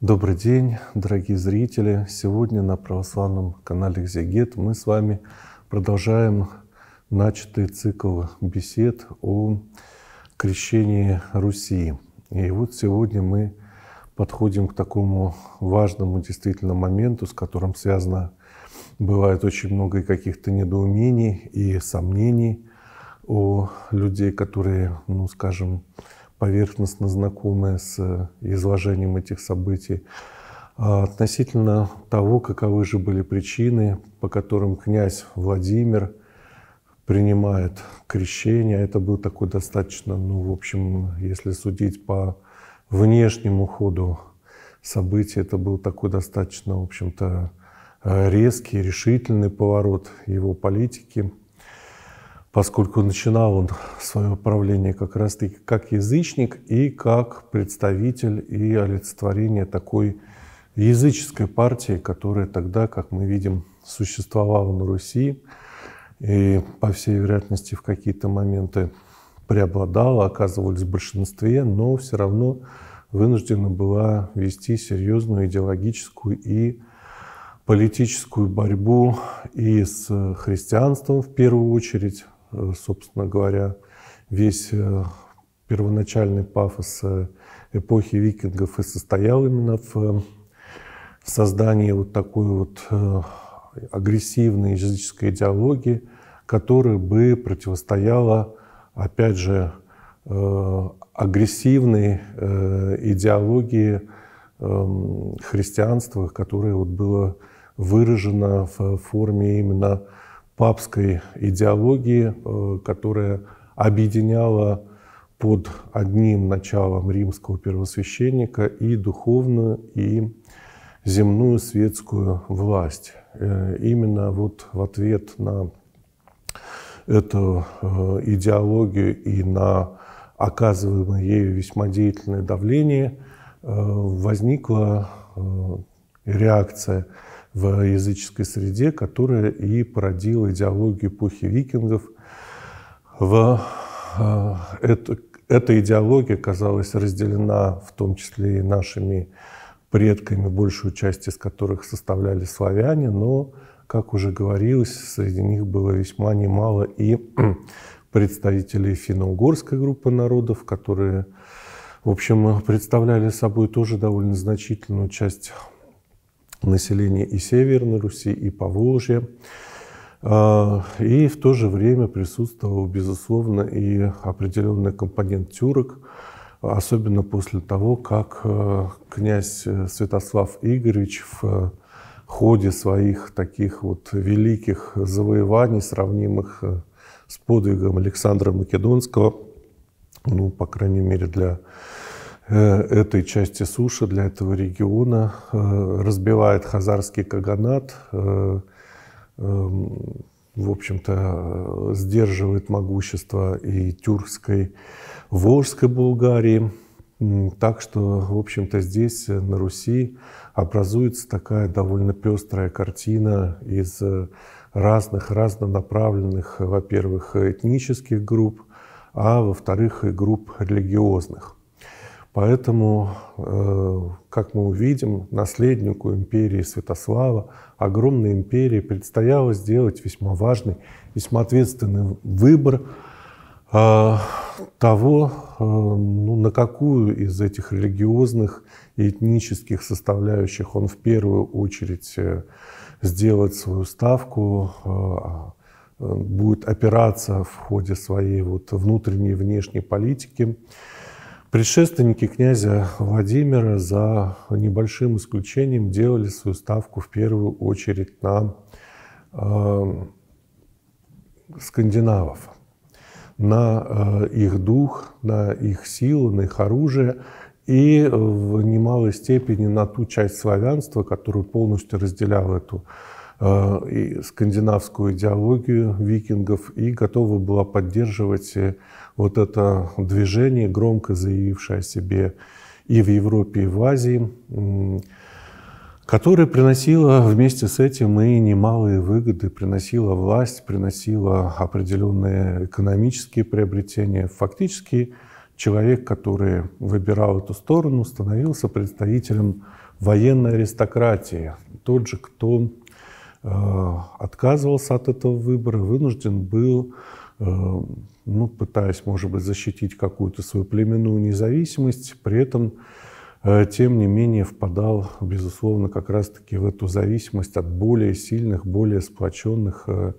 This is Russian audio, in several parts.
Добрый день, дорогие зрители! Сегодня на православном канале Экзегет мы с вами продолжаем начатый цикл бесед о крещении Руси. И вот сегодня мы подходим к такому важному действительно моменту, с которым связано бывает очень много и каких-то недоумений и сомнений у людей, которые, ну скажем, поверхностно знакомы с э, изложением этих событий. А относительно того, каковы же были причины, по которым князь Владимир принимает крещение, это был такой достаточно, ну, в общем, если судить по внешнему ходу событий, это был такой достаточно, в общем-то, э, резкий, решительный поворот его политики – поскольку начинал он свое правление как раз-таки как язычник и как представитель и олицетворение такой языческой партии, которая тогда, как мы видим, существовала на Руси и, по всей вероятности, в какие-то моменты преобладала, оказывалась в большинстве, но все равно вынуждена была вести серьезную идеологическую и политическую борьбу и с христианством в первую очередь, Э, собственно говоря, весь э, первоначальный пафос э, эпохи викингов и состоял именно в создании вот такой вот агрессивной языческой идеологии, которая бы противостояла, опять же, агрессивной идеологии эм, христианства, которая вот было выражено в форме именно папской идеологии, э, которая объединяла под одним началом римского первосвященника и духовную, и земную светскую власть. Э, именно вот в ответ на эту э, идеологию и на оказываемое ею весьма деятельное давление возникла реакция – в языческой среде, которая и породила идеологию эпохи викингов. В, э, это, эта идеология оказалась разделена в том числе и нашими предками, большую часть из которых составляли славяне, но, как уже говорилось, среди них было весьма немало и представителей финно-угорской группы народов, которые, в общем, представляли собой тоже довольно значительную часть населения и Северной Руси, и Поволжья. А, и в то же время присутствовал, безусловно, и определенный компонент тюрок, особенно после того, как э, князь Святослав Игоревич в ходе своих таких вот великих завоеваний, сравнимых э, с подвигом Александра Македонского, ну, по крайней мере, для Э, этой части суши для этого региона, э, разбивает хазарский каганат, э, эм, в общем-то, сдерживает могущество и тюркской, волжской Булгарии. Так что, в общем-то, здесь, на Руси, образуется такая довольно пестрая картина из разных, разнонаправленных, во-первых, этнических групп, а во-вторых, групп религиозных. Поэтому, э, как мы увидим, наследнику империи Святослава, огромной империи, предстояло сделать весьма важный, весьма ответственный выбор э, того, э, ну, на какую из этих религиозных и этнических составляющих он в первую очередь сделает свою ставку, будет опираться в ходе своей вот внутренней и внешней политики. Предшественники князя Владимира за небольшим исключением делали свою ставку в первую очередь на э, скандинавов, на э, их дух, на их силу, на их оружие и в немалой степени на ту часть славянства, которую полностью разделяла эту э, и скандинавскую идеологию викингов и готова была поддерживать э, вот это движение, громко заявившее о себе и в Европе, и в Азии, которое приносило вместе с этим и немалые выгоды, приносило власть, приносило определенные экономические приобретения. Фактически человек, который выбирал эту сторону, становился представителем военной аристократии. Тот же, кто э, отказывался от этого выбора, вынужден был ну, пытаясь, может быть, защитить какую-то свою племенную независимость, при этом, э, тем не менее, впадал, безусловно, как раз-таки в эту зависимость от более сильных, более сплоченных э,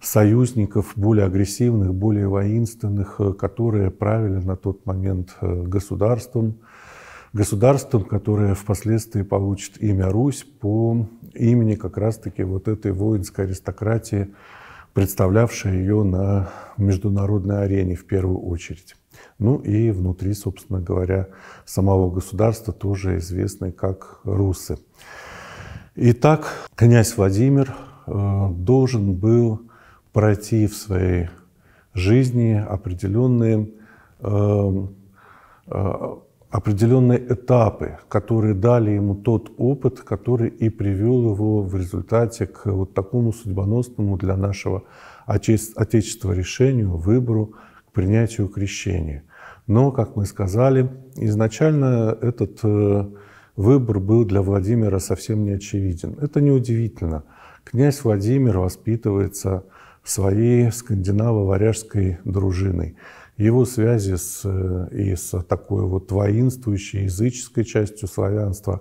союзников, более агрессивных, более воинственных, э, которые правили на тот момент государством, государством, которое впоследствии получит имя Русь по имени как раз-таки вот этой воинской аристократии, представлявшая ее на международной арене в первую очередь. Ну и внутри, собственно говоря, самого государства, тоже известные как русы. Итак, князь Владимир э, должен был пройти в своей жизни определенные э, э, определенные этапы, которые дали ему тот опыт, который и привел его в результате к вот такому судьбоносному для нашего Отечества решению, выбору, к принятию крещения. Но, как мы сказали, изначально этот э, выбор был для Владимира совсем не очевиден. Это неудивительно. Князь Владимир воспитывается своей скандинаво-варяжской дружиной его связи с, э, и с такой вот воинствующей языческой частью славянства,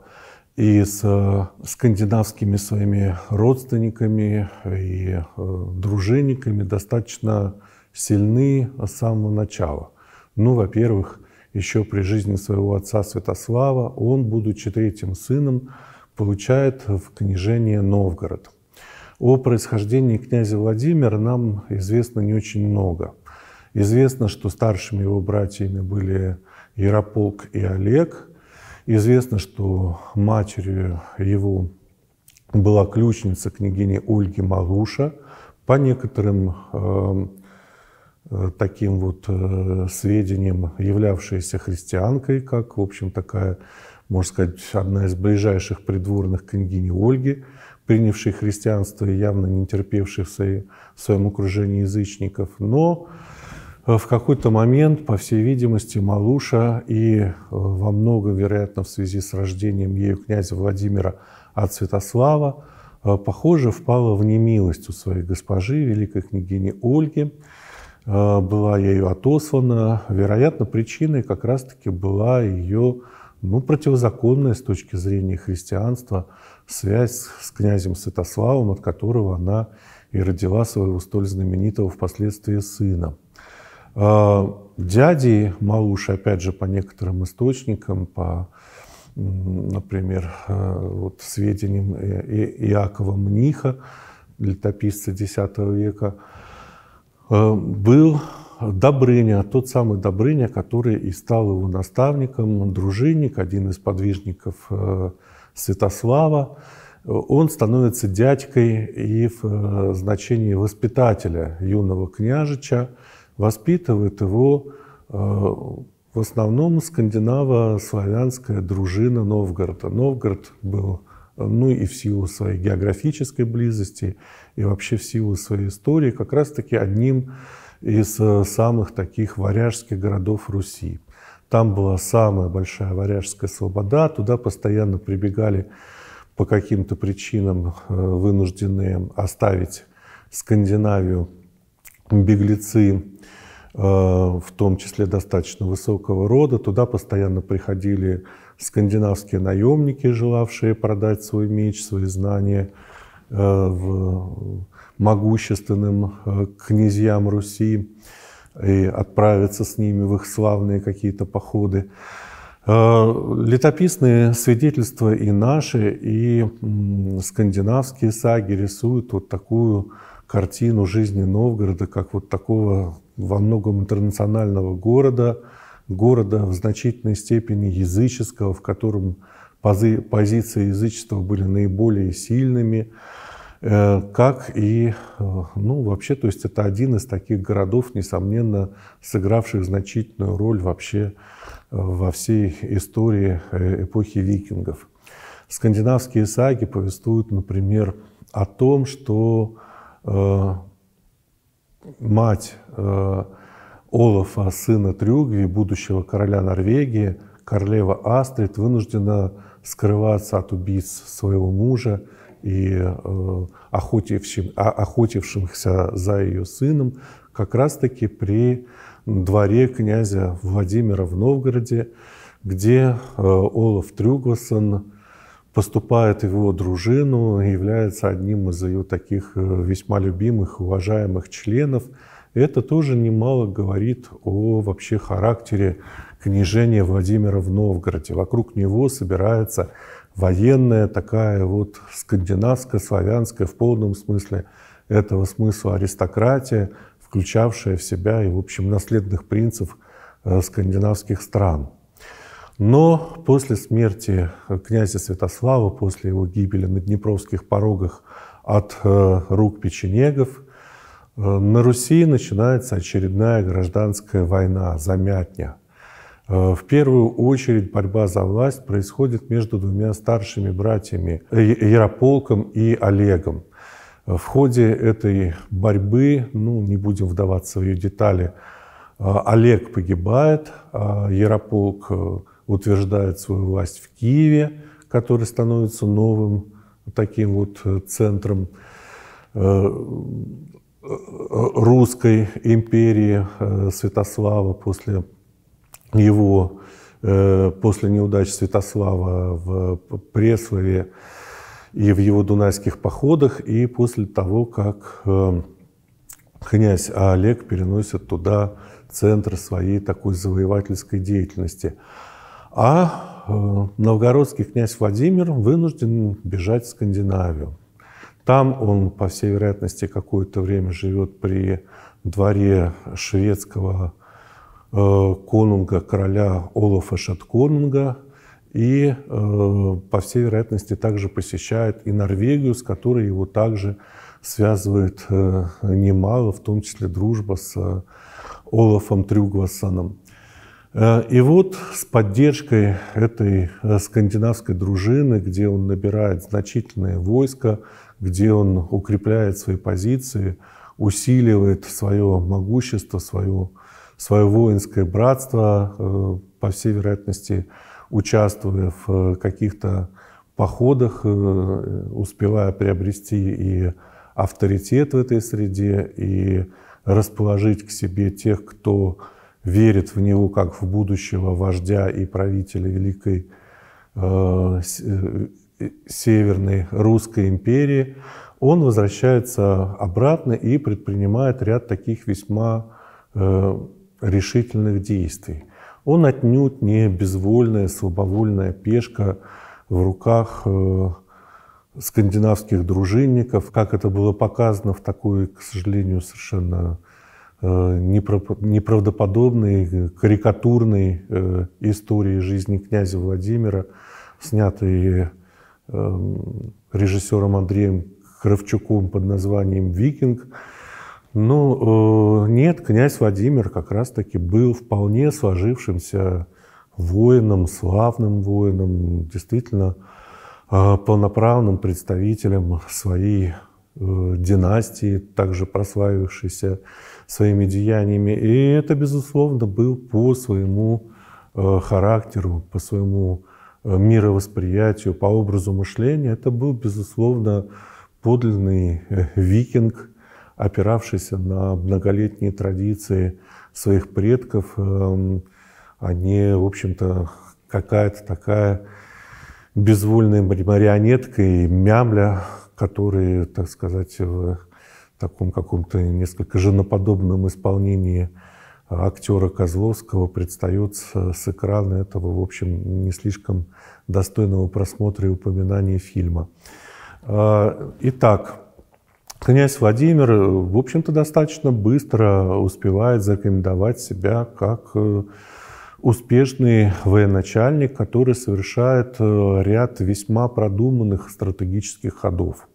и с э, скандинавскими своими родственниками и э, дружинниками достаточно сильны с самого начала. Ну, во-первых, еще при жизни своего отца Святослава он, будучи третьим сыном, получает в княжение Новгород. О происхождении князя Владимира нам известно не очень много – Известно, что старшими его братьями были Ярополк и Олег. Известно, что матерью его была ключница княгини Ольги Малуша. По некоторым эм, э, таким вот э, сведениям, являвшейся христианкой, как, в общем, такая, можно сказать, одна из ближайших придворных княгини Ольги, принявшей христианство и явно не терпевшей в, своей, в своем окружении язычников. Но Э, в какой-то момент, по всей видимости, Малуша и э, во многом, вероятно, в связи с рождением ею князя Владимира от Святослава, э, похоже, впала в немилость у своей госпожи, великой княгини Ольги, была ею отослана. Вероятно, причиной как раз-таки была ее ну, противозаконная с точки зрения христианства связь с князем Святославом, от которого она и родила своего столь знаменитого впоследствии сына. А, дяди Мауш, опять же, по некоторым источникам, по, например, э, вот сведениям Иакова Мниха, летописца X века, э, был Добрыня, тот самый Добрыня, который и стал его наставником, дружинник, один из подвижников э, Святослава. Он становится дядькой и в значении воспитателя юного княжича, воспитывает его э, в основном скандинаво-славянская дружина Новгорода. Новгород был, ну и в силу своей географической близости, и вообще в силу своей истории, как раз-таки одним из э, самых таких варяжских городов Руси. Там была самая большая варяжская слобода, туда постоянно прибегали по каким-то причинам э, вынужденные оставить Скандинавию беглецы, э, в том числе достаточно высокого рода. Туда постоянно приходили скандинавские наемники, желавшие продать свой меч, свои знания э, в могущественным э, князьям Руси и отправиться с ними в их славные какие-то походы. Летописные свидетельства и наши, и скандинавские саги рисуют вот такую картину жизни Новгорода как вот такого во многом интернационального города, города в значительной степени языческого, в котором пози позиции язычества были наиболее сильными, э, как и, э, ну, вообще, то есть это один из таких городов, несомненно, сыгравших значительную роль вообще э, во всей истории эпохи викингов. Скандинавские саги повествуют, например, о том, что Э, мать э, Олафа, сына Трюгви, будущего короля Норвегии, королева Астрид вынуждена скрываться от убийц своего мужа и э, охотившим, охотившимся за ее сыном как раз-таки при дворе князя Владимира в Новгороде, где Олаф Трюгвасон поступает в его дружину, является одним из ее таких э, весьма любимых, уважаемых членов. Это тоже немало говорит о вообще характере княжения Владимира в Новгороде. Вокруг него собирается военная такая вот скандинавская, славянская в полном смысле этого смысла аристократия, включавшая в себя и, в общем, наследных принцев э, скандинавских стран. Но после смерти князя Святослава, после его гибели на Днепровских порогах от э, рук печенегов, э, на Руси начинается очередная гражданская война, замятня. Э, в первую очередь борьба за власть происходит между двумя старшими братьями Ярополком и Олегом. В ходе этой борьбы, ну, не будем вдаваться в ее детали, Олег погибает, а Ярополк утверждает свою власть в Киеве, который становится новым таким вот э, центром э, э, русской империи Святослава после его после неудач Святослава в Преслове и в его дунайских походах, и после того, как князь Олег переносит туда центр своей такой завоевательской деятельности – а э, новгородский князь Владимир вынужден бежать в Скандинавию. Там он, по всей вероятности, какое-то время живет при дворе шведского э, конунга, короля Олафа Шатконунга, и, э, по всей вероятности, также посещает и Норвегию, с которой его также связывает немало, в том числе дружба с Олафом Трюгвасоном. Э, и вот с поддержкой этой э, скандинавской дружины, где он набирает значительное войско, где он укрепляет свои позиции, усиливает свое могущество, свое, свое воинское братство, э, по всей вероятности, участвуя в каких-то походах, успевая приобрести и авторитет в этой среде, и расположить к себе тех, кто верит в него как в будущего вождя и правителя Великой э, э, э, Северной Русской империи, он возвращается обратно и предпринимает ряд таких весьма э, решительных действий. Он отнюдь не безвольная, слабовольная пешка в руках э, скандинавских дружинников, как это было показано в такой, к сожалению, совершенно Э, неправдоподобные, э, карикатурные э, истории жизни князя Владимира, снятые эм, режиссером Андреем Кравчуком под названием «Викинг». Но нет, князь Владимир как раз-таки был вполне сложившимся воином, славным воином, действительно полноправным представителем своей династии, также прославившейся своими деяниями. И это, безусловно, был по своему э, характеру, по своему э, мировосприятию, по образу мышления. Это был, безусловно, подлинный э, викинг, опиравшийся на многолетние традиции своих предков, а эм, не, в общем-то, какая-то такая безвольная марионетка и мямля, которые, так сказать, таком каком-то несколько женоподобном исполнении актера Козловского предстает э, с экрана этого, в общем, не слишком достойного просмотра и упоминания фильма. А, итак, князь Владимир, э, в общем-то, достаточно быстро успевает зарекомендовать себя как э, успешный военачальник, который совершает ряд весьма продуманных стратегических ходов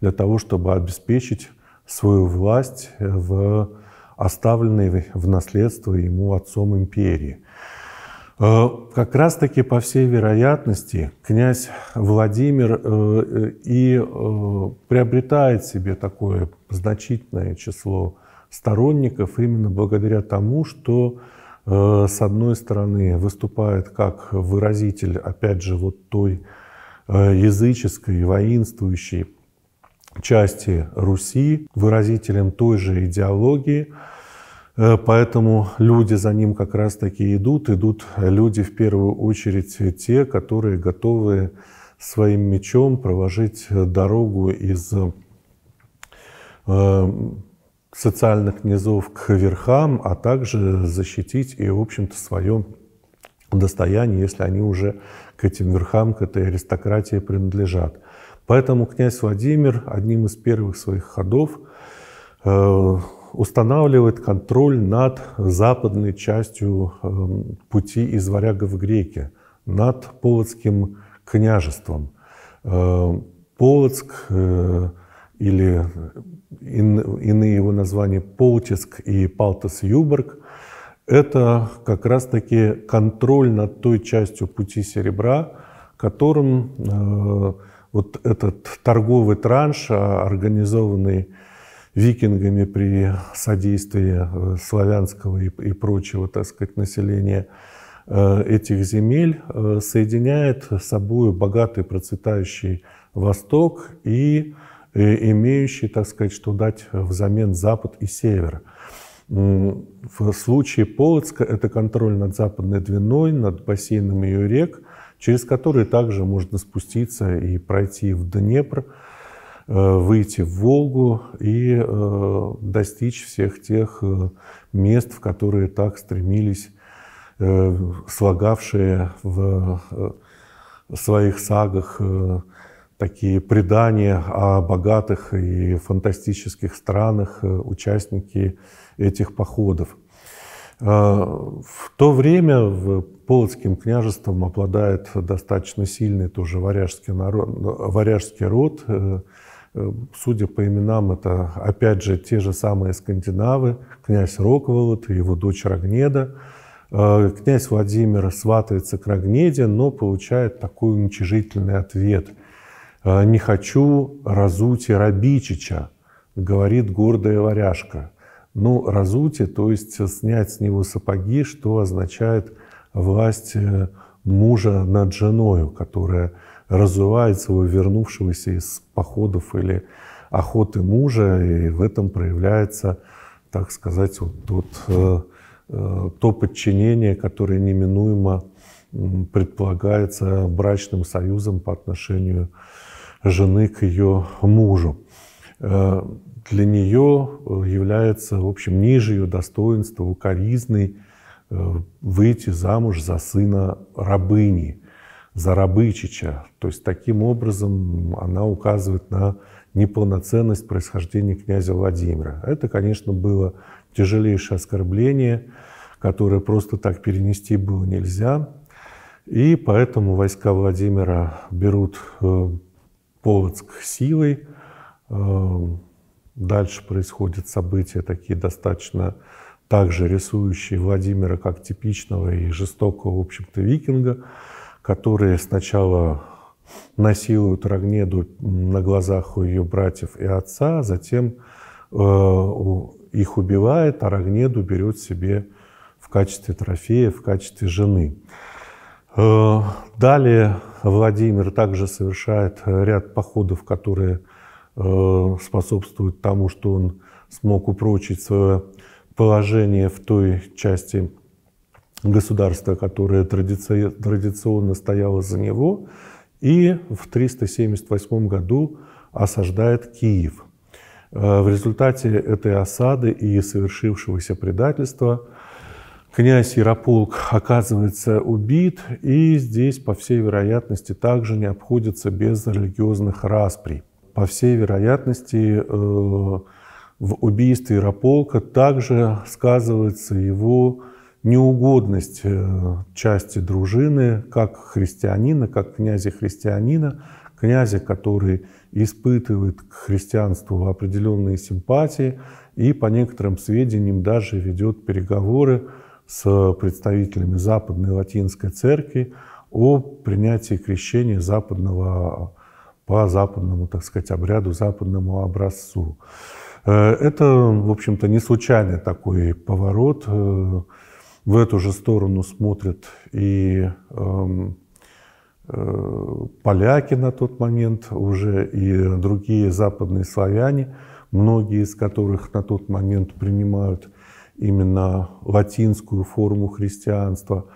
для того, чтобы обеспечить свою власть э, в оставленной в наследство ему отцом империи. Э, как раз-таки, по всей вероятности, князь Владимир э, и приобретает себе такое значительное число сторонников именно благодаря тому, что с одной стороны выступает как выразитель, опять же, вот той языческой, воинствующей части Руси, выразителем той же идеологии. Э, поэтому люди за ним как раз-таки идут. Идут люди в первую очередь те, которые готовы своим мечом проложить дорогу из э, социальных низов к верхам, а также защитить и, в общем-то, свое достояние, если они уже к этим верхам, к этой аристократии принадлежат. Поэтому князь Владимир одним из первых своих ходов э, устанавливает контроль над западной частью э, пути из Варяга в Греки, над Полоцким княжеством. Э, Полоцк или иные его названия Полтиск и Палтас-Юборг – это как раз-таки контроль над той частью пути серебра, которым вот этот торговый транш, а, организованный викингами при содействии э, славянского и, и прочего, так сказать, населения э, этих земель, э, соединяет с собой богатый процветающий Восток и имеющий, так сказать, что дать взамен Запад и Север. В случае Полоцка это контроль над Западной Двиной, над бассейном ее рек – через который также можно спуститься и пройти в Днепр, э, выйти в Волгу и э, достичь всех тех э, мест, в которые так стремились слагавшие в своих сагах такие предания о богатых и фантастических странах участники этих походов. В то время, в Полоцким княжеством обладает достаточно сильный тоже варяжский, народ, варяжский род. Э, э, судя по именам, это опять же те же самые скандинавы, князь Рокволод и его дочь Рогнеда. Э, князь Владимир сватывается к Рогнеде, но получает такой уничижительный ответ. «Не хочу разути Рабичича», говорит гордая варяжка. Ну, разути, то есть снять с него сапоги, что означает – власть э, мужа над женою, которая разувается своего вернувшегося из походов или охоты мужа, и в этом проявляется, так сказать, вот тот, э, э, то подчинение, которое неминуемо предполагается брачным союзом по отношению жены к ее мужу. Для нее является, в общем, ниже ее достоинства, укоризной, Э, выйти замуж за сына рабыни, за рабычича. То есть таким образом она указывает на неполноценность происхождения князя Владимира. Это, конечно, было тяжелейшее оскорбление, которое просто так перенести было нельзя. И поэтому войска Владимира берут э, Полоцк силой. Э, дальше происходят события такие достаточно также рисующий Владимира как типичного и жестокого, в общем-то, викинга, которые сначала насилуют Рогнеду на глазах у ее братьев и отца, а затем э, их убивает, а Рогнеду берет себе в качестве трофея, в качестве жены. Э, далее Владимир также совершает ряд походов, которые э, способствуют тому, что он смог упрочить свое положение в той части государства, которое традици... традиционно стояло за него, и в 378 году осаждает Киев. Э, в результате этой осады и совершившегося предательства князь Ярополк оказывается убит, и здесь, по всей вероятности, также не обходится без религиозных расприй. По всей вероятности, э, в убийстве Раполка также сказывается его неугодность э, части дружины, как христианина, как князя-христианина, князя, который испытывает к христианству определенные симпатии и, по некоторым сведениям, даже ведет переговоры с представителями Западной Латинской Церкви о принятии крещения западного, по западному, так сказать, обряду, западному образцу. Э, это, в общем-то, не случайный такой поворот. Э, в эту же сторону смотрят и эм, э, поляки на тот момент уже, и другие западные славяне, многие из которых на тот момент принимают именно латинскую форму христианства –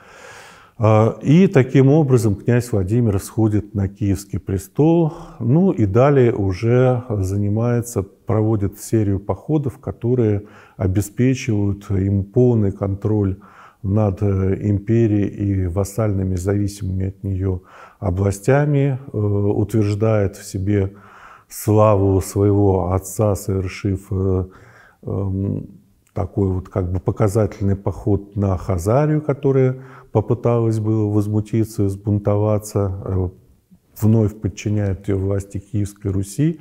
а, и таким образом князь Владимир сходит на Киевский престол, ну и далее уже занимается, проводит серию походов, которые обеспечивают ему полный контроль над э, империей и вассальными зависимыми от нее областями, э, утверждает в себе славу своего отца, совершив э, эм, такой вот как бы показательный поход на Хазарию, которая попыталась бы возмутиться, сбунтоваться, э, вновь подчиняет ее власти Киевской Руси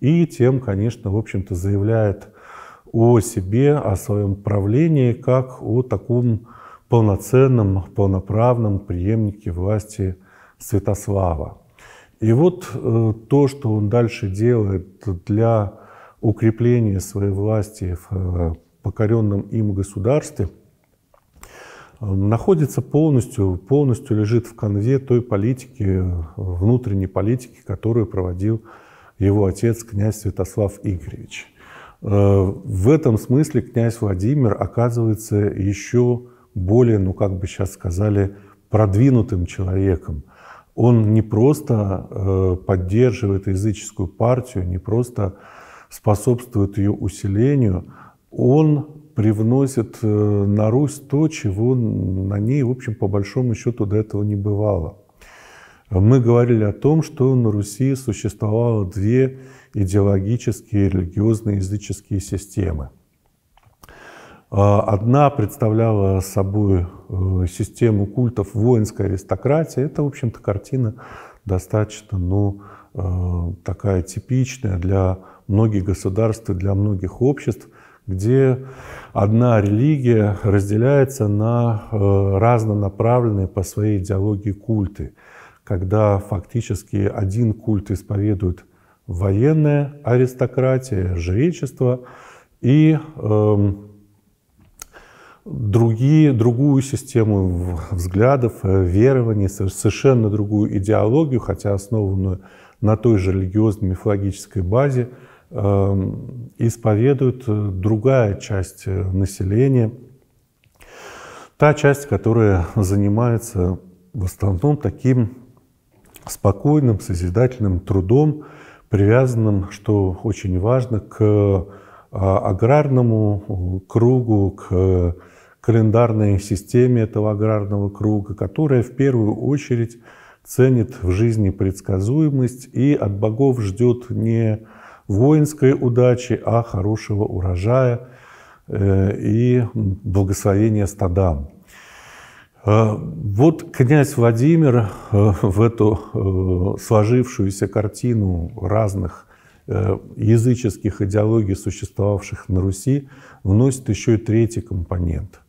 и тем, конечно, в общем-то заявляет о себе, о своем правлении, как о таком полноценном, полноправном преемнике власти Святослава. И вот э, то, что он дальше делает для укрепления своей власти в э, покоренном им государстве, э, находится полностью, полностью лежит в конве той политики, э, внутренней политики, которую проводил его отец, князь Святослав Игоревич. Э, в этом смысле князь Владимир оказывается еще более, ну как бы сейчас сказали, продвинутым человеком. Он не просто поддерживает языческую партию, не просто способствует ее усилению, он привносит э, на Русь то, чего на ней, в общем, по большому счету до этого не бывало. Мы говорили о том, что на Руси существовало две идеологические, религиозные, языческие системы. Э, одна представляла собой э, систему культов воинской аристократии. Это, в общем-то, картина достаточно ну, такая типичная для многих государств и для многих обществ – где одна религия разделяется на э, разнонаправленные по своей идеологии культы, когда фактически один культ исповедует военная аристократия, жречество, и эм, другие, другую систему взглядов, э, верований, совершенно другую идеологию, хотя основанную на той же религиозно-мифологической базе – Эм, исповедует э, другая часть э, населения, та часть, которая занимается в основном таким спокойным, созидательным трудом, привязанным, что очень важно, к э, аграрному кругу, к календарной системе этого аграрного круга, которая в первую очередь ценит в жизни предсказуемость и от богов ждет не воинской удачи, а хорошего урожая э, и благословения стадам. Э, вот князь Владимир э, в эту сложившуюся картину разных языческих идеологий, существовавших на Руси, вносит еще и третий компонент.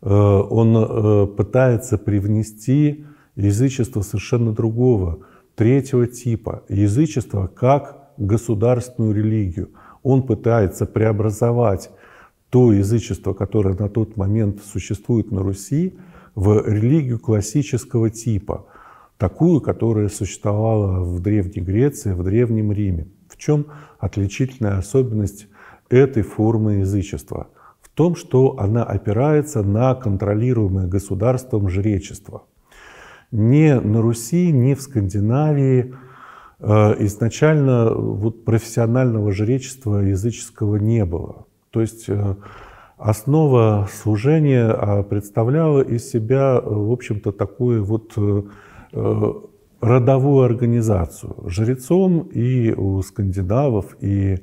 Он пытается привнести язычество совершенно другого, третьего типа. Язычество как государственную религию. Он пытается преобразовать то язычество, которое на тот момент существует на Руси, в религию классического типа, такую, которая существовала в Древней Греции, в Древнем Риме. В чем отличительная особенность этой формы язычества? В том, что она опирается на контролируемое государством жречество. не на Руси, не в Скандинавии – Э, изначально э, вот профессионального жречества языческого не было. То есть э, основа служения а, представляла из себя, в общем-то, такую вот родовую организацию. Жрецом и у скандинавов, и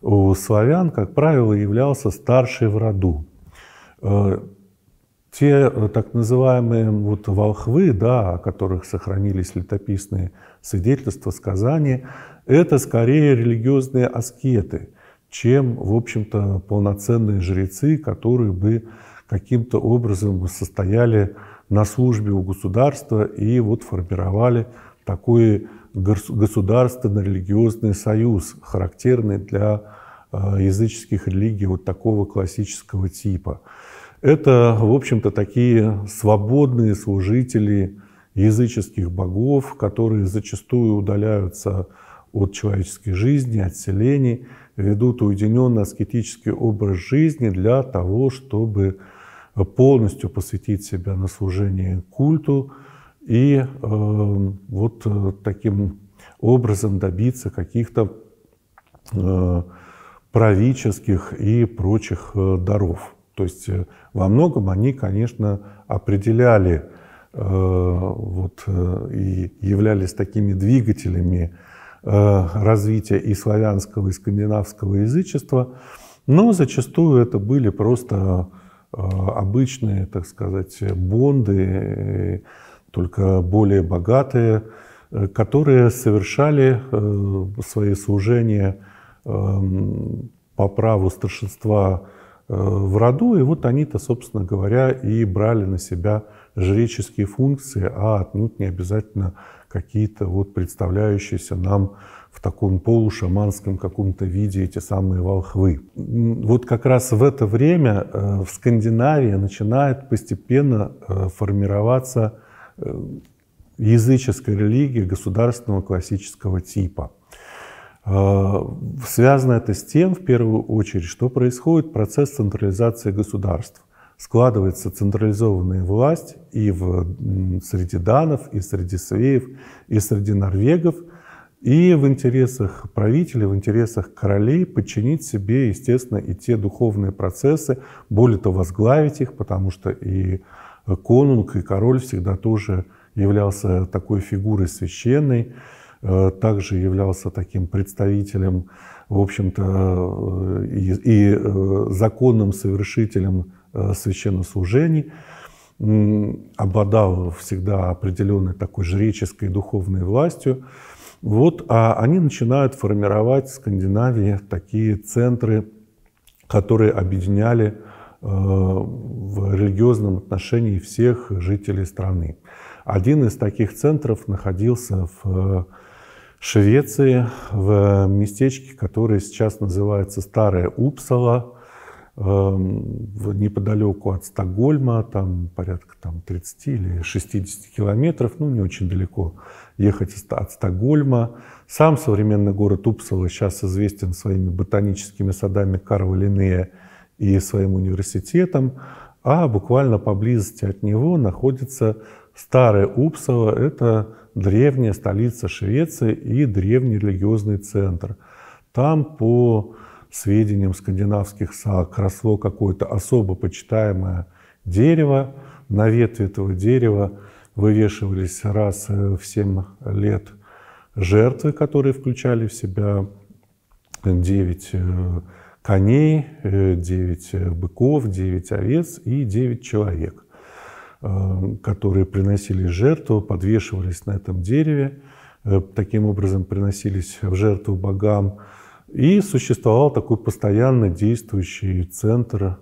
у славян, как правило, являлся старший в роду. Те так называемые вот волхвы, да, о которых сохранились летописные свидетельства, сказания, это скорее религиозные аскеты, чем, в общем-то, полноценные жрецы, которые бы каким-то образом состояли на службе у государства и вот формировали такой государственно-религиозный союз, характерный для э, языческих религий вот такого классического типа. Это, в общем-то, такие свободные служители языческих богов, которые зачастую удаляются от человеческой жизни, от селений, ведут уединенный аскетический образ жизни для того, чтобы полностью посвятить себя на служение культу и э, вот э, таким образом добиться каких-то э, правительских и прочих э, даров. То есть э, во многом они, конечно, определяли Э, вот, э, и являлись такими двигателями э, развития и славянского, и скандинавского язычества, но зачастую это были просто обычные, так сказать, бонды, только более богатые, которые совершали свои служения по праву старшинства в роду, и вот они-то, собственно говоря, и брали на себя жреческие функции, а отнюдь не обязательно какие-то вот представляющиеся нам в таком полушаманском каком-то виде эти самые волхвы. Вот как раз в это время э, в Скандинавии начинает постепенно э, формироваться э, языческая религия государственного классического типа. Связано это с тем, в первую очередь, что происходит процесс централизации государств складывается централизованная власть и в, среди данов, и среди свеев, и среди норвегов, и в интересах правителей, в интересах королей подчинить себе, естественно, и те духовные процессы, более того, возглавить их, потому что и конунг, и король всегда тоже являлся такой фигурой священной, э, также являлся таким представителем, в общем-то, э, и, и э, законным совершителем Э, священнослужений. Обладал всегда определенной такой жреческой духовной властью. Вот, а они начинают формировать в Скандинавии такие центры, которые объединяли э, в религиозном отношении всех жителей страны. Один из таких центров находился в э, Швеции, в местечке, которое сейчас называется Старая Упсала, Эм, неподалеку от Стокгольма, там порядка там, 30 или 60 километров, ну не очень далеко ехать от Стокгольма. Сам современный город Упсала сейчас известен своими ботаническими садами Карла Линнея и своим университетом, а буквально поблизости от него находится старая Упсала, это древняя столица Швеции и древний религиозный центр. Там по сведениям скандинавских саг росло какое-то особо почитаемое дерево. На ветви этого дерева вывешивались раз в семь лет жертвы, которые включали в себя девять э, коней, э, девять э, быков, девять овец и девять человек, которые приносили жертву, подвешивались на этом дереве, таким образом приносились в жертву богам и существовал такой постоянно действующий центр,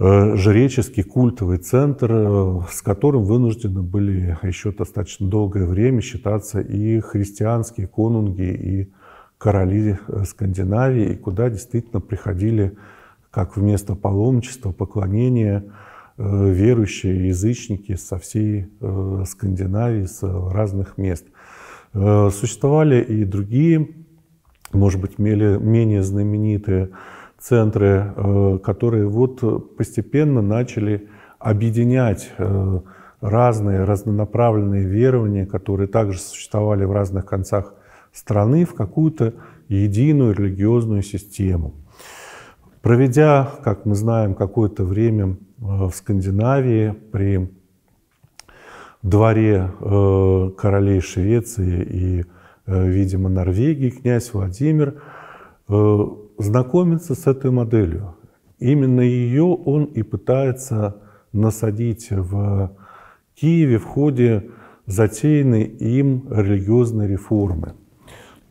э, жреческий культовый центр, э, с которым вынуждены были еще достаточно долгое время считаться и христианские конунги, и короли э, Скандинавии, и куда действительно приходили как вместо паломничества, поклонения верующие язычники со всей Скандинавии, с разных мест. Существовали и другие может быть, менее, менее знаменитые центры, э, которые вот постепенно начали объединять э, разные разнонаправленные верования, которые также существовали в разных концах страны, в какую-то единую религиозную систему. Проведя, как мы знаем, какое-то время э, в Скандинавии при дворе королей Швеции и Э, видимо, Норвегии, князь Владимир, э, знакомится с этой моделью. Именно ее он и пытается насадить в Киеве в ходе затеянной им религиозной реформы.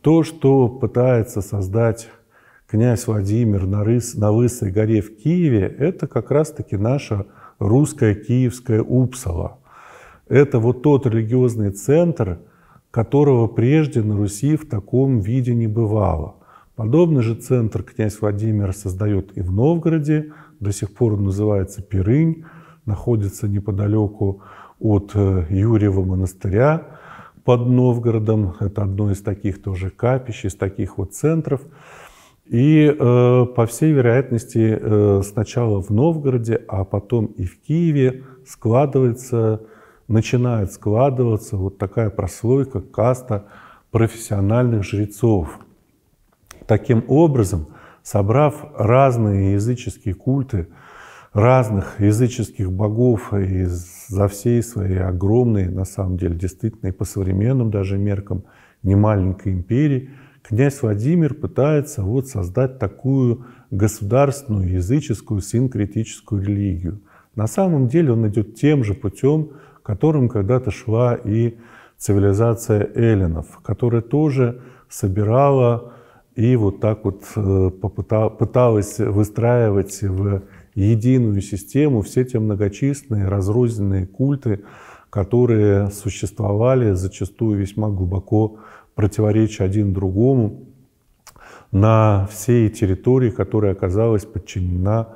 То, что пытается создать князь Владимир на, рыс, на Лысой горе в Киеве, это как раз-таки наша русская киевская Упсала. Это вот тот религиозный центр – которого прежде на Руси в таком виде не бывало. Подобный же центр князь Владимир создает и в Новгороде, до сих пор он называется Пирынь, находится неподалеку от э, Юрьева монастыря под Новгородом. Это одно из таких тоже капищ, из таких вот центров. И, э, по всей вероятности, э, сначала в Новгороде, а потом и в Киеве складывается начинает складываться вот такая прослойка, каста профессиональных жрецов. Таким образом, собрав разные языческие культы, разных языческих богов из за всей своей огромной, на самом деле, действительно и по современным даже меркам, немаленькой империи, князь Владимир пытается вот создать такую государственную языческую синкретическую религию. На самом деле он идет тем же путем, которым когда-то шла и цивилизация эллинов, которая тоже собирала и вот так вот э, пыталась выстраивать в единую систему все те многочисленные разрозненные культы, которые существовали, зачастую весьма глубоко противореча один другому на всей территории, которая оказалась подчинена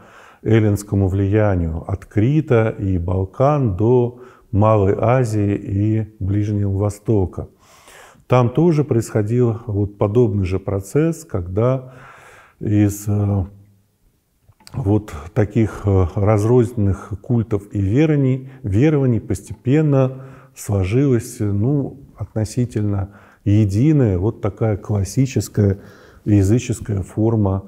эллинскому влиянию от Крита и Балкан до Малой Азии и Ближнего Востока. Там тоже происходил вот подобный же процесс, когда из э, вот таких э, разрозненных культов и верований, верований постепенно сложилась ну, относительно единая вот такая классическая языческая форма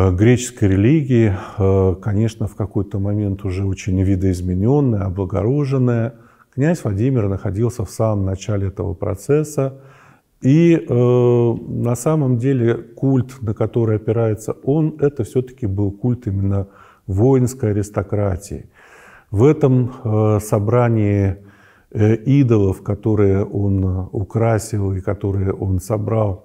Э, греческой религии, э, конечно, в какой-то момент уже очень видоизмененная, облагороженная. Князь Владимир находился в самом начале этого процесса, и э, на самом деле культ, на который опирается он, это все-таки был культ именно воинской аристократии. В этом э, собрании э, идолов, которые он э, украсил и которые он собрал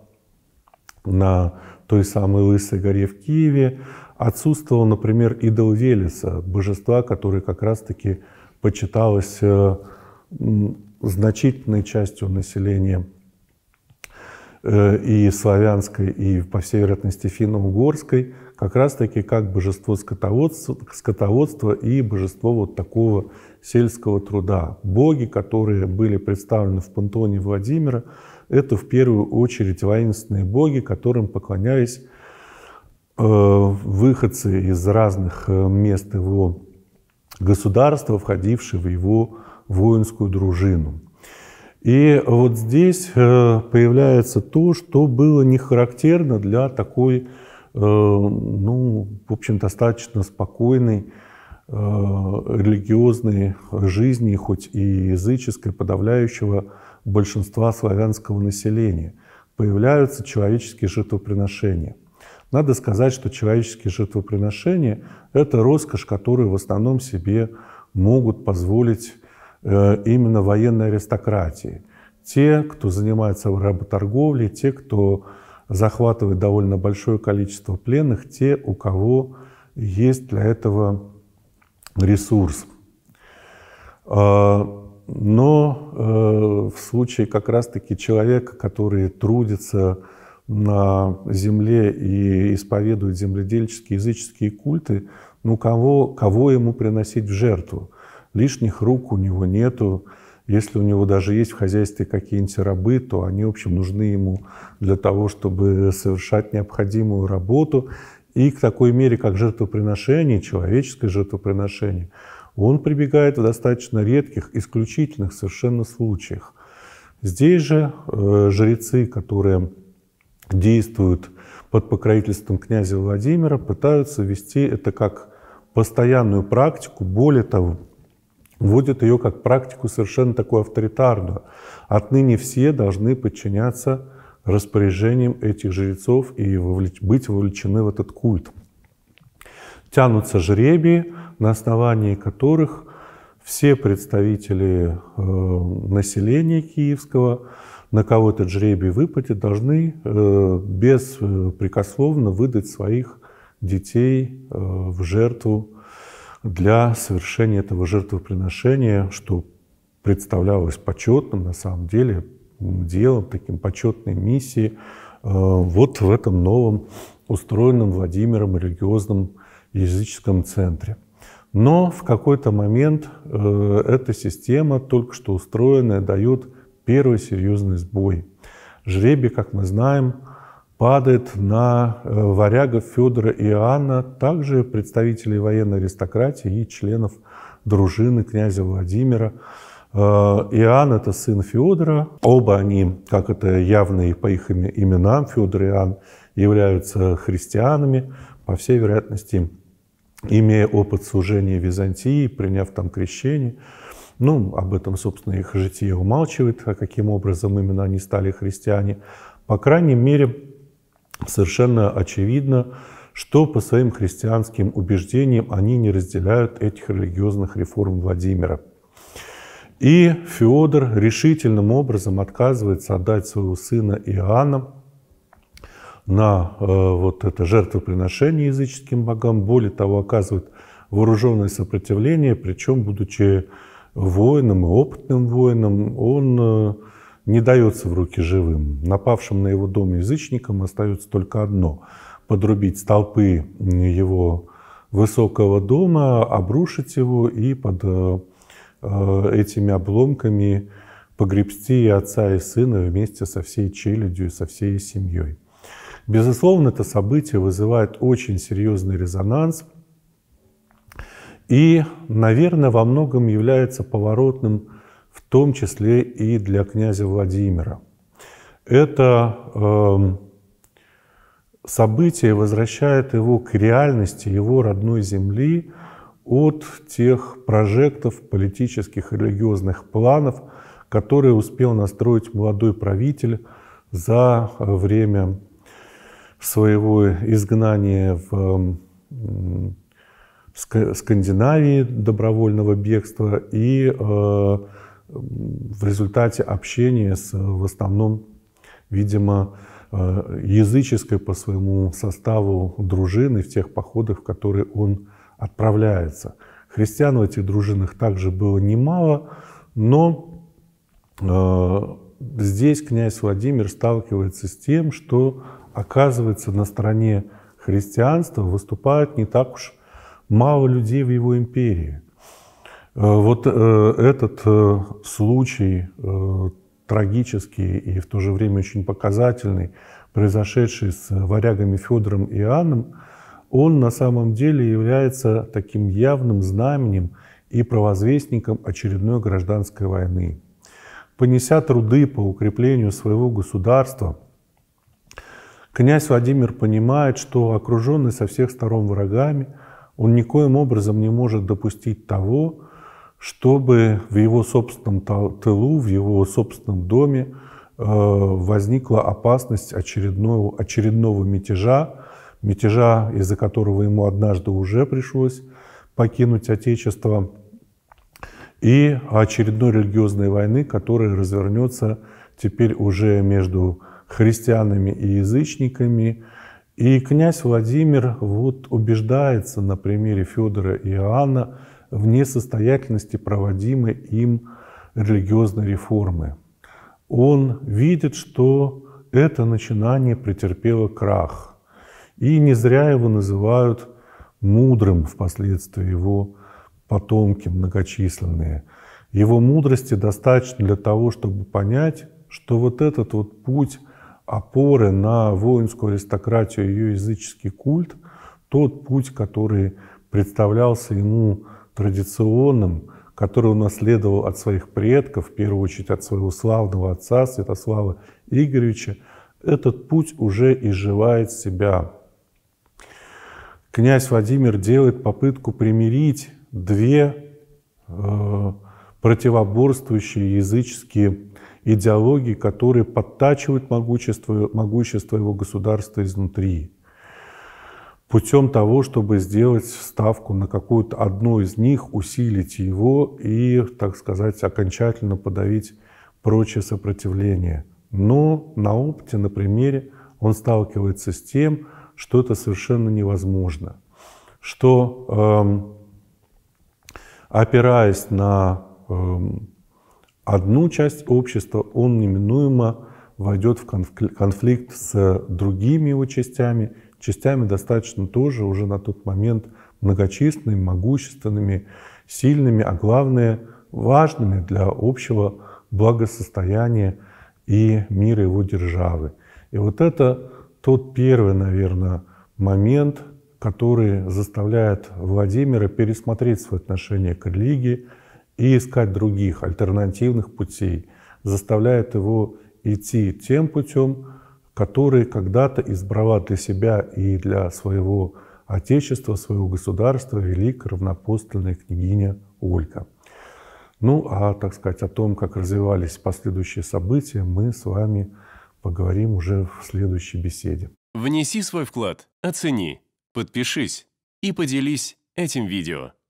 на той самой Лысой горе в Киеве, отсутствовал, например, идол Велеса, божества, которое как раз-таки почиталось э, значительной частью населения э, и славянской, и, по всей вероятности, финно-угорской, как раз-таки как божество скотоводства, скотоводства и божество вот такого сельского труда. Боги, которые были представлены в пантоне Владимира, это в первую очередь воинственные боги, которым поклонялись э, выходцы из разных э, мест его государства, входившие в его воинскую дружину. И вот здесь э, появляется то, что было не характерно для такой, ну, в общем, достаточно спокойной религиозной жизни, хоть и языческой, подавляющего большинства славянского населения. Появляются человеческие жертвоприношения. Надо сказать, что человеческие жертвоприношения – это роскошь, которую в основном себе могут позволить э, именно военной аристократии. Те, кто занимается работорговлей, те, кто захватывает довольно большое количество пленных, те, у кого есть для этого ресурс. А, но э, в случае как раз-таки человека, который трудится на земле и исповедует земледельческие языческие культы, ну кого, кого ему приносить в жертву? Лишних рук у него нету. Если у него даже есть в хозяйстве какие-нибудь рабы, то они, в общем, нужны ему для того, чтобы совершать необходимую работу. И к такой мере, как жертвоприношение, человеческое жертвоприношение – он прибегает в достаточно редких, исключительных совершенно случаях. Здесь же э, жрецы, которые действуют под покровительством князя Владимира, пытаются вести это как постоянную практику, более того, вводят ее как практику совершенно такую авторитарную. Отныне все должны подчиняться распоряжениям этих жрецов и вовлеч- быть вовлечены в этот культ. Тянутся жребии, на основании которых все представители э, населения киевского, на кого этот жребий выпадет, должны э, беспрекословно э, выдать своих детей в жертву для совершения этого жертвоприношения, что представлялось почетным, на самом деле, делом, таким почетной миссией вот в этом новом устроенном Владимиром религиозном языческом центре. Но в какой-то момент э, эта система, только что устроенная, дает первый серьезный сбой. Жребий, как мы знаем, падает на э, варягов Федора и Иоанна, также представителей военной аристократии и членов дружины князя Владимира. Э, Иоанн – это сын Федора. Оба они, как это явно и по их именам, Федор и Иоанн, являются христианами, по всей вероятности, имея опыт служения Византии, приняв там крещение. Ну, об этом, собственно, их житие умалчивает, а каким образом именно они стали христиане. По крайней мере, совершенно очевидно, что по своим христианским убеждениям они не разделяют этих религиозных реформ Владимира. И Феодор решительным образом отказывается отдать своего сына Иоанна на э, вот это жертвоприношение языческим богам, более того, оказывают вооруженное сопротивление, причем, будучи воином и опытным воином, он э, не дается в руки живым. Напавшим на его дом язычникам остается только одно – подрубить столпы его высокого дома, обрушить его и под э, этими обломками погребсти и отца, и сына вместе со всей челядью, со всей семьей. Безусловно, это событие вызывает очень серьезный резонанс и, наверное, во многом является поворотным, в том числе и для князя Владимира. Это э, событие возвращает его к реальности его родной земли от тех прожектов политических и религиозных планов, которые успел настроить молодой правитель за э, время своего изгнания в Скандинавии, добровольного бегства и э, в результате общения с в основном, видимо, э, языческой по своему составу дружины в тех походах, в которые он отправляется. Христиан в этих дружинах также было немало, но э, здесь князь Владимир сталкивается с тем, что оказывается, на стороне христианства выступают не так уж мало людей в его империи. Э, вот э, этот э, случай трагический и в то же время очень показательный, произошедший с варягами Федором и Иоанном, он на самом деле является таким явным знаменем и провозвестником очередной гражданской войны. Понеся труды по укреплению своего государства, Князь Владимир понимает, что окруженный со всех сторон врагами, он никоим образом не может допустить того, чтобы в его собственном тылу, в его собственном доме э, возникла опасность очередного, очередного мятежа, мятежа, из-за которого ему однажды уже пришлось покинуть Отечество, и очередной религиозной войны, которая развернется теперь уже между христианами и язычниками. И князь Владимир вот убеждается на примере Федора и Иоанна в несостоятельности проводимой им религиозной реформы. Он видит, что это начинание претерпело крах. И не зря его называют мудрым впоследствии его потомки многочисленные. Его мудрости достаточно для того, чтобы понять, что вот этот вот путь опоры на воинскую аристократию, ее языческий культ, тот путь, который представлялся ему традиционным, который он наследовал от своих предков, в первую очередь от своего славного отца Святослава Игоревича, этот путь уже изживает себя. Князь Владимир делает попытку примирить две э, противоборствующие языческие идеологии, которые подтачивают могущество, могущество его государства изнутри путем того, чтобы сделать ставку на какую-то одну из них, усилить его и, так сказать, окончательно подавить прочее сопротивление. Но на опыте, на примере, он сталкивается с тем, что это совершенно невозможно, что, эм, опираясь на эм, одну часть общества, он неминуемо войдет в конфликт с другими его частями, частями достаточно тоже уже на тот момент многочисленными, могущественными, сильными, а главное, важными для общего благосостояния и мира его державы. И вот это тот первый, наверное, момент, который заставляет Владимира пересмотреть свое отношение к религии, и искать других альтернативных путей, заставляет его идти тем путем, который когда-то избрала для себя и для своего Отечества, своего государства великая равнопостольная княгиня Ольга. Ну, а, так сказать, о том, как развивались последующие события, мы с вами поговорим уже в следующей беседе. Внеси свой вклад, оцени, подпишись и поделись этим видео.